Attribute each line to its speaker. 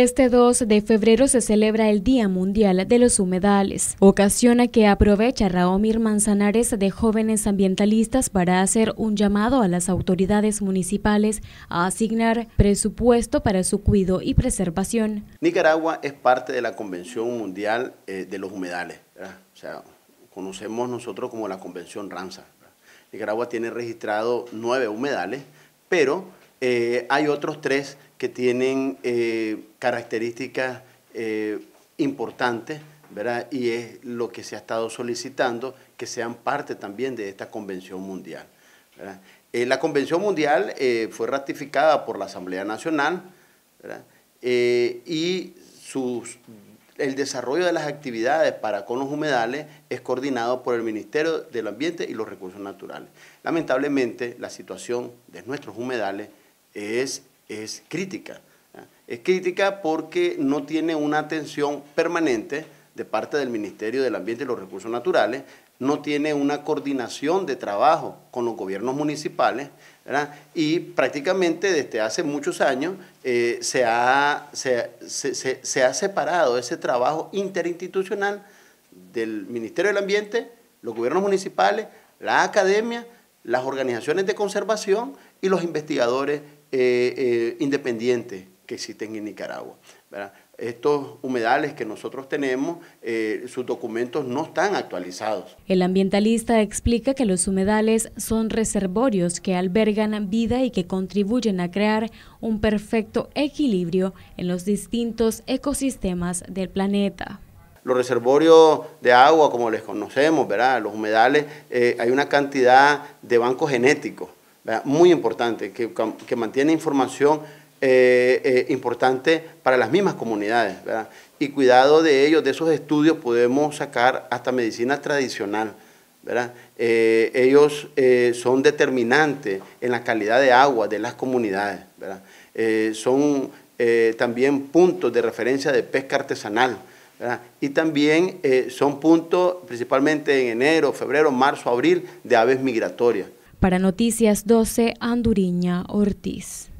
Speaker 1: Este 2 de febrero se celebra el Día Mundial de los Humedales, ocasión a que aprovecha Raomir Manzanares de jóvenes ambientalistas para hacer un llamado a las autoridades municipales a asignar presupuesto para su cuido y preservación.
Speaker 2: Nicaragua es parte de la Convención Mundial eh, de los Humedales, o sea, conocemos nosotros como la Convención Ramsar. Nicaragua tiene registrado nueve humedales, pero eh, hay otros tres que tienen eh, características eh, importantes, Y es lo que se ha estado solicitando que sean parte también de esta Convención Mundial. la Convención Mundial fue ratificada por la Asamblea Nacional y el desarrollo de las actividades para con los humedales es coordinado por el Ministerio del Ambiente y los Recursos Naturales. Lamentablemente, la situación de nuestros humedales es, es crítica. ¿ah? Es crítica porque no tiene una atención permanente de parte del Ministerio del Ambiente y los Recursos Naturales, no tiene una coordinación de trabajo con los gobiernos municipales y prácticamente desde hace muchos años eh, se, ha, se, se, ha separado ese trabajo interinstitucional del Ministerio del Ambiente, los gobiernos municipales, la academia, las organizaciones de conservación y los investigadores eh, eh independientes que existen en Nicaragua. Estos humedales que nosotros tenemos, eh, sus documentos no están actualizados.
Speaker 1: El ambientalista explica que los humedales son reservorios que albergan vida y que contribuyen a crear un perfecto equilibrio en los distintos ecosistemas del planeta
Speaker 2: los reservorios de agua, como les conocemos, los humedales, eh, hay una cantidad de bancos genéticos muy importante, que, mantiene información eh, eh, importante para las mismas comunidades. Y cuidado de ellos, de esos estudios podemos sacar hasta medicina tradicional. Eh, ellos son determinantes en la calidad de agua de las comunidades. son también puntos de referencia de pesca artesanal. Y también son puntos, principalmente en enero, febrero, marzo, abril, de aves migratorias.
Speaker 1: Para Noticias 12, Anduriña Ortiz.